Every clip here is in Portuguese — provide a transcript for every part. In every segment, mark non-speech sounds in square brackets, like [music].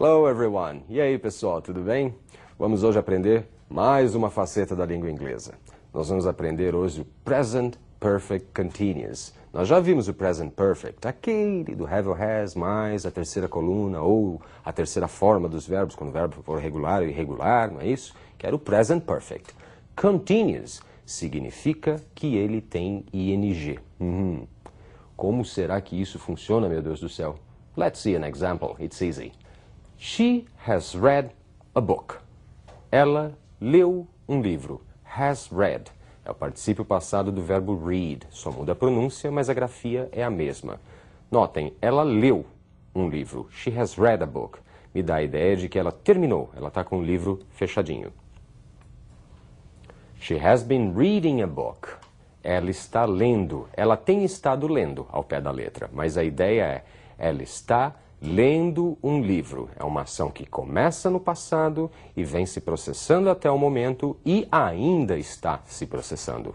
Hello everyone! E aí pessoal, tudo bem? Vamos hoje aprender mais uma faceta da língua inglesa. Nós vamos aprender hoje o Present Perfect Continuous. Nós já vimos o Present Perfect, aquele do have or has, mais a terceira coluna ou a terceira forma dos verbos, quando o verbo for regular ou irregular, não é isso? Que era o Present Perfect. Continuous significa que ele tem ing. Uhum. Como será que isso funciona, meu Deus do céu? Let's see an example. It's easy. She has read a book. Ela leu um livro. Has read. É o particípio passado do verbo read. Só muda a pronúncia, mas a grafia é a mesma. Notem, ela leu um livro. She has read a book. Me dá a ideia de que ela terminou. Ela está com o livro fechadinho. She has been reading a book. Ela está lendo. Ela tem estado lendo ao pé da letra. Mas a ideia é, ela está lendo lendo um livro. É uma ação que começa no passado e vem se processando até o momento e ainda está se processando.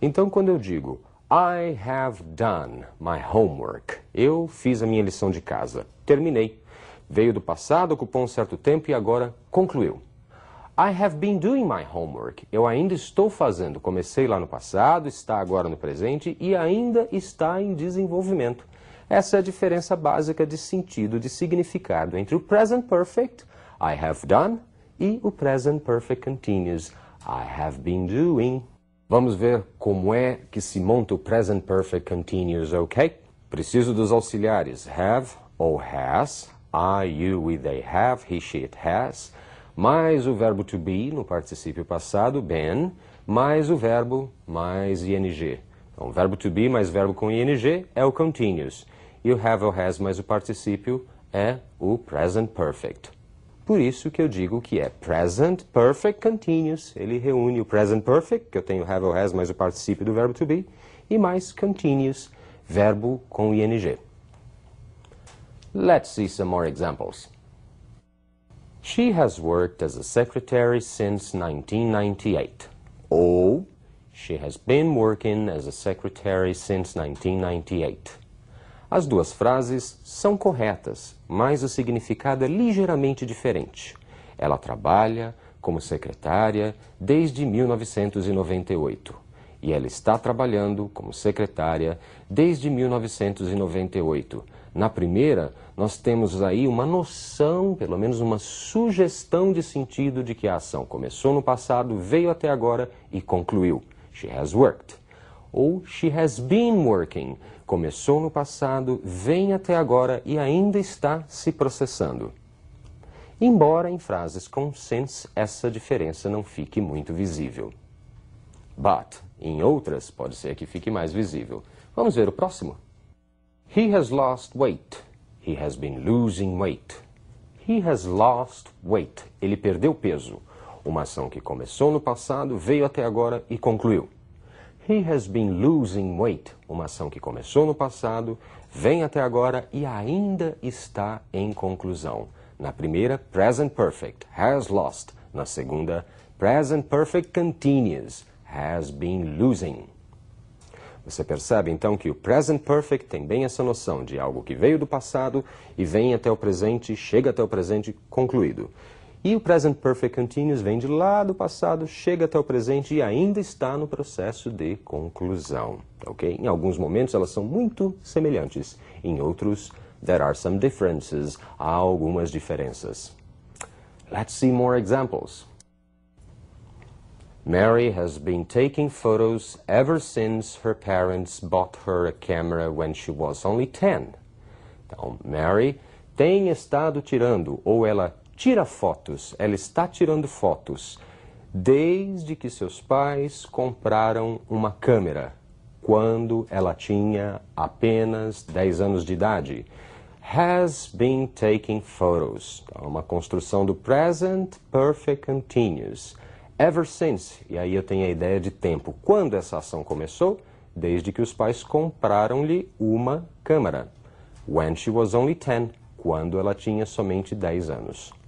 Então, quando eu digo I have done my homework, eu fiz a minha lição de casa, terminei. Veio do passado, ocupou um certo tempo e agora concluiu. I have been doing my homework. Eu ainda estou fazendo. Comecei lá no passado, está agora no presente e ainda está em desenvolvimento. Essa é a diferença básica de sentido, de significado entre o present perfect, I have done, e o present perfect continuous, I have been doing. Vamos ver como é que se monta o present perfect continuous, ok? Preciso dos auxiliares have ou has, I, you, we, they have, he, she, it has, mais o verbo to be no particípio passado, been, mais o verbo mais ing. Então, verbo to be mais verbo com ing é o continuous e o have ou has mais o particípio é o present perfect. Por isso que eu digo que é present perfect continuous. Ele reúne o present perfect, que eu tenho have ou has mais o particípio do verbo to be, e mais continuous, verbo com ing. Let's see some more examples. She has worked as a secretary since 1998. Ou, she has been working as a secretary since 1998. As duas frases são corretas, mas o significado é ligeiramente diferente. Ela trabalha como secretária desde 1998. E ela está trabalhando como secretária desde 1998. Na primeira, nós temos aí uma noção, pelo menos uma sugestão de sentido de que a ação começou no passado, veio até agora e concluiu. She has worked ou She has been working. Começou no passado, vem até agora e ainda está se processando. Embora em frases com sense essa diferença não fique muito visível. But, em outras, pode ser que fique mais visível. Vamos ver o próximo. He has lost weight. He has been losing weight. He has lost weight. Ele perdeu peso. Uma ação que começou no passado, veio até agora e concluiu. He has been losing weight, uma ação que começou no passado, vem até agora e ainda está em conclusão. Na primeira, present perfect, has lost. Na segunda, present perfect continuous, has been losing. Você percebe então que o present perfect tem bem essa noção de algo que veio do passado e vem até o presente, chega até o presente concluído. E o Present Perfect Continuous vem de lá do passado, chega até o presente e ainda está no processo de conclusão, ok? Em alguns momentos elas são muito semelhantes, em outros, there are some differences, há algumas diferenças. Let's see more examples. Mary has been taking photos ever since her parents bought her a camera when she was only 10. Então, Mary tem estado tirando, ou ela tira fotos, ela está tirando fotos desde que seus pais compraram uma câmera, quando ela tinha apenas 10 anos de idade. Has been taking photos. É uma construção do present perfect continuous. Ever since. E aí eu tenho a ideia de tempo. Quando essa ação começou? Desde que os pais compraram-lhe uma câmera. When she was only 10. Quando ela tinha somente 10 anos.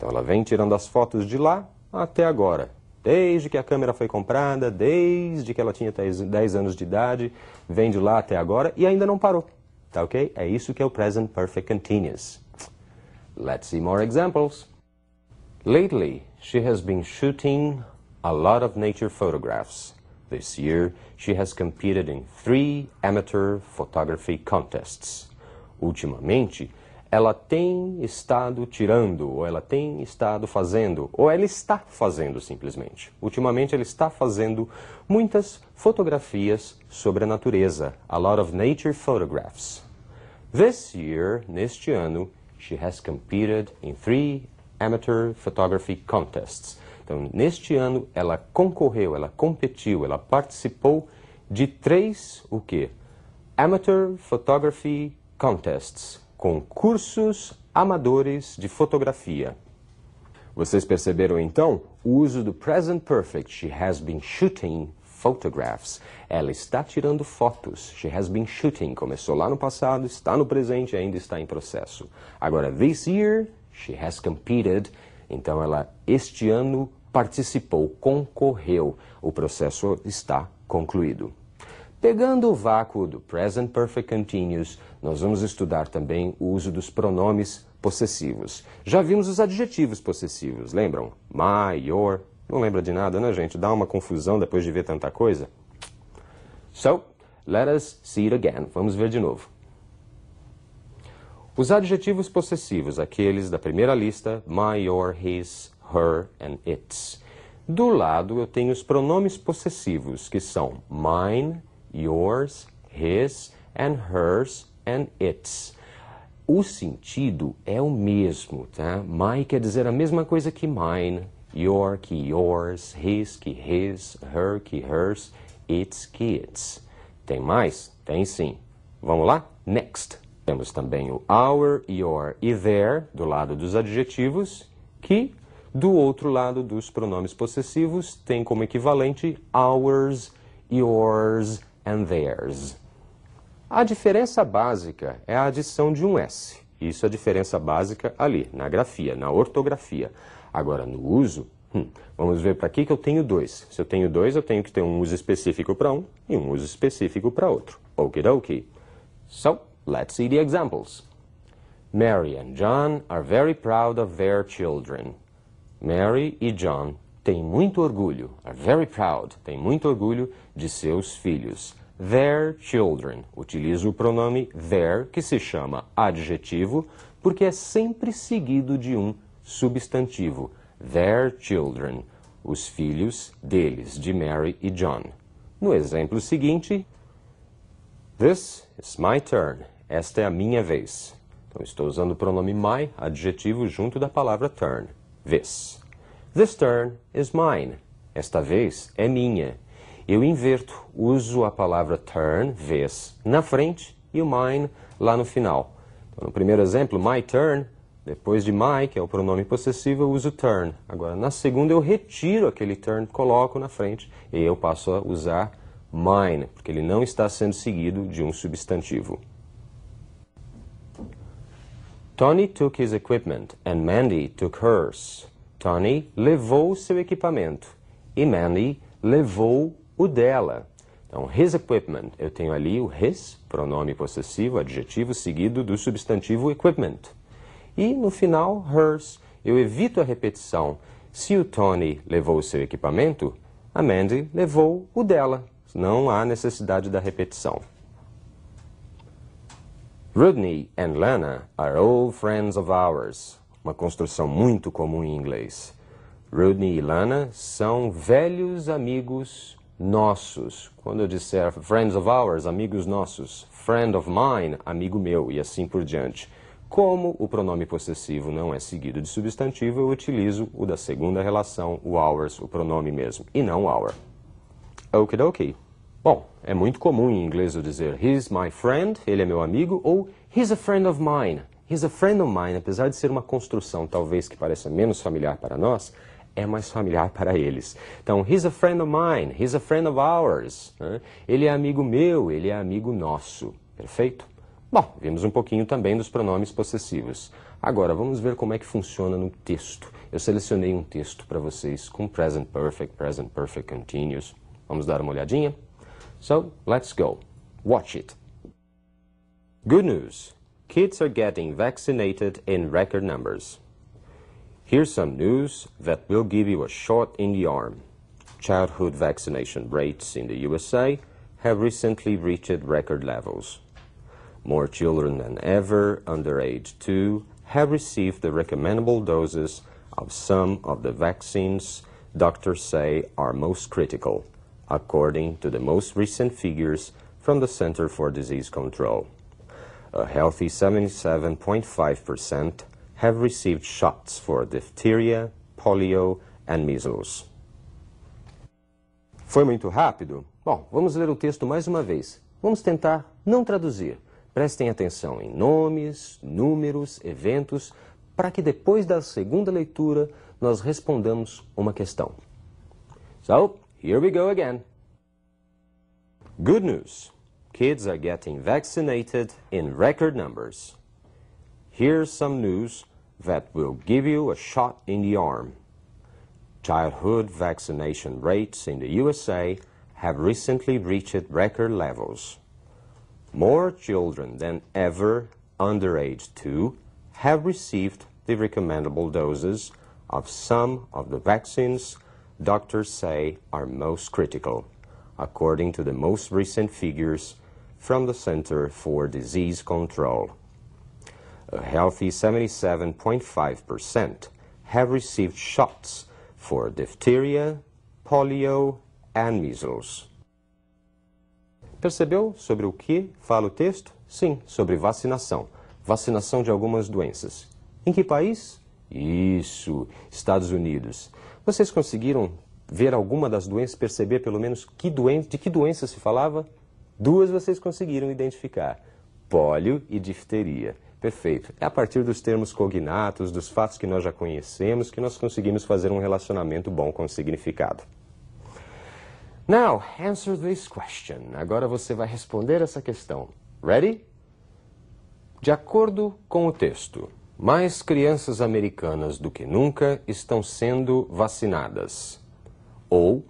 Então ela vem tirando as fotos de lá até agora. Desde que a câmera foi comprada, desde que ela tinha 10 anos de idade, vem de lá até agora e ainda não parou. Tá ok? É isso que é o Present Perfect Continuous. Let's see more examples. Lately, she has been shooting a lot of nature photographs. This year, she has competed in three amateur photography contests. Ultimamente, ela tem estado tirando, ou ela tem estado fazendo, ou ela está fazendo simplesmente. Ultimamente ela está fazendo muitas fotografias sobre a natureza, a lot of nature photographs. This year, neste ano, she has competed in three amateur photography contests. Então, neste ano ela concorreu, ela competiu, ela participou de três o quê? Amateur photography contests Concursos Amadores de Fotografia. Vocês perceberam então o uso do present perfect. She has been shooting photographs. Ela está tirando fotos. She has been shooting. Começou lá no passado, está no presente e ainda está em processo. Agora, this year, she has competed. Então, ela este ano participou, concorreu. O processo está concluído. Pegando o vácuo do Present Perfect Continuous, nós vamos estudar também o uso dos pronomes possessivos. Já vimos os adjetivos possessivos, lembram? My, your. Não lembra de nada, né, gente? Dá uma confusão depois de ver tanta coisa. So, let us see it again. Vamos ver de novo. Os adjetivos possessivos, aqueles da primeira lista, my, your, his, her and its. Do lado eu tenho os pronomes possessivos, que são mine, yours, his and hers and its. O sentido é o mesmo, tá? My quer dizer a mesma coisa que mine, your que yours, his que his, her que hers, its que its. Tem mais? Tem sim. Vamos lá? Next. Temos também o our, your e their do lado dos adjetivos, que do outro lado dos pronomes possessivos tem como equivalente ours, yours, and theirs. A diferença básica é a adição de um S. Isso é a diferença básica ali, na grafia, na ortografia. Agora, no uso, hum, vamos ver para que eu tenho dois. Se eu tenho dois, eu tenho que ter um uso específico para um e um uso específico para outro. Okidoki. So, let's see the examples. Mary and John are very proud of their children. Mary e John têm muito orgulho, are very proud, têm muito orgulho de seus filhos their children. Utiliza o pronome their, que se chama adjetivo, porque é sempre seguido de um substantivo. Their children, os filhos deles, de Mary e John. No exemplo seguinte, this is my turn. Esta é a minha vez. Então estou usando o pronome my, adjetivo, junto da palavra turn. This. This turn is mine. Esta vez é minha eu inverto, uso a palavra turn, vez, na frente e o mine lá no final. Então, no primeiro exemplo, my turn, depois de my, que é o pronome possessivo, eu uso turn. Agora, na segunda, eu retiro aquele turn, coloco na frente e eu passo a usar mine, porque ele não está sendo seguido de um substantivo. Tony took his equipment and Mandy took hers. Tony levou seu equipamento e Mandy levou o dela. Então, his equipment, eu tenho ali o his, pronome possessivo, adjetivo, seguido do substantivo equipment. E no final, hers, eu evito a repetição. Se o Tony levou o seu equipamento, a Mandy levou o dela. Não há necessidade da repetição. Rodney and Lana are old friends of ours. Uma construção muito comum em inglês. Rodney e Lana são velhos amigos nossos. Quando eu disser friends of ours, amigos nossos, friend of mine, amigo meu, e assim por diante. Como o pronome possessivo não é seguido de substantivo, eu utilizo o da segunda relação, o ours, o pronome mesmo, e não our. Okidoki. Bom, é muito comum em inglês eu dizer he's my friend, ele é meu amigo, ou he's a friend of mine. He's a friend of mine, apesar de ser uma construção talvez que pareça menos familiar para nós, é mais familiar [laughs] para eles. Então, he's a friend of mine, he's a friend of ours. Né? Ele é amigo meu, ele é amigo nosso. Perfeito? Bom, vimos um pouquinho também dos pronomes possessivos. Agora, vamos ver como é que funciona no texto. Eu selecionei um texto para vocês com present perfect, present perfect continuous. Vamos dar uma olhadinha? So, let's go. Watch it. Good news. Kids are getting vaccinated in record numbers. Here's some news that will give you a shot in the arm. Childhood vaccination rates in the USA have recently reached record levels. More children than ever under age 2 have received the recommendable doses of some of the vaccines doctors say are most critical, according to the most recent figures from the Center for Disease Control. A healthy 77.5% have received shots for diphtheria, polio and measles. Foi muito rápido? Bom, vamos ler o texto mais uma vez. Vamos tentar não traduzir. Prestem atenção em nomes, números, eventos, para que depois da segunda leitura nós respondamos uma questão. So, here we go again. Good news. Kids are getting vaccinated in record numbers. Here's some news that will give you a shot in the arm. Childhood vaccination rates in the USA have recently reached record levels. More children than ever under age 2 have received the recommendable doses of some of the vaccines doctors say are most critical, according to the most recent figures from the Center for Disease Control. a healthy 77.5% have received shots for diphtheria, polio and measles. Percebeu sobre o que fala o texto? Sim, sobre vacinação. Vacinação de algumas doenças. Em que país? Isso, Estados Unidos. Vocês conseguiram ver alguma das doenças, perceber pelo menos que doença, de que doença se falava? Duas vocês conseguiram identificar: pólio e difteria. Perfeito. É a partir dos termos cognatos, dos fatos que nós já conhecemos, que nós conseguimos fazer um relacionamento bom com o significado. Now, answer this question. Agora você vai responder essa questão. Ready? De acordo com o texto, mais crianças americanas do que nunca estão sendo vacinadas. Ou,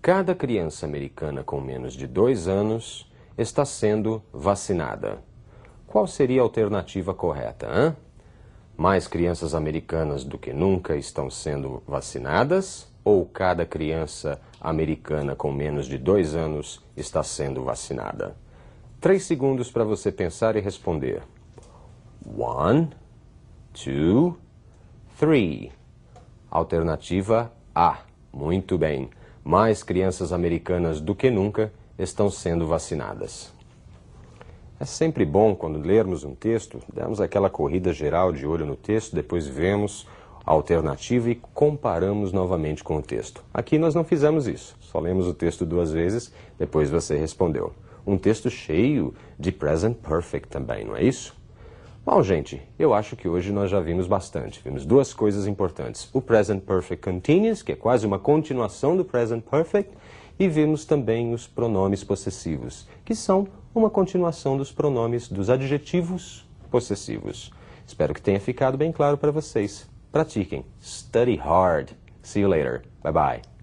cada criança americana com menos de dois anos está sendo vacinada. Qual seria a alternativa correta? Hein? Mais crianças americanas do que nunca estão sendo vacinadas? Ou cada criança americana com menos de dois anos está sendo vacinada? Três segundos para você pensar e responder. One, two, three. Alternativa A. Muito bem. Mais crianças americanas do que nunca estão sendo vacinadas. É sempre bom, quando lermos um texto, darmos aquela corrida geral de olho no texto, depois vemos a alternativa e comparamos novamente com o texto. Aqui nós não fizemos isso, só lemos o texto duas vezes, depois você respondeu. Um texto cheio de present perfect também, não é isso? Bom, gente, eu acho que hoje nós já vimos bastante. Vimos duas coisas importantes. O Present Perfect Continuous, que é quase uma continuação do Present Perfect, e vimos também os pronomes possessivos, que são uma continuação dos pronomes dos adjetivos possessivos. Espero que tenha ficado bem claro para vocês. Pratiquem. Study hard. See you later. Bye bye.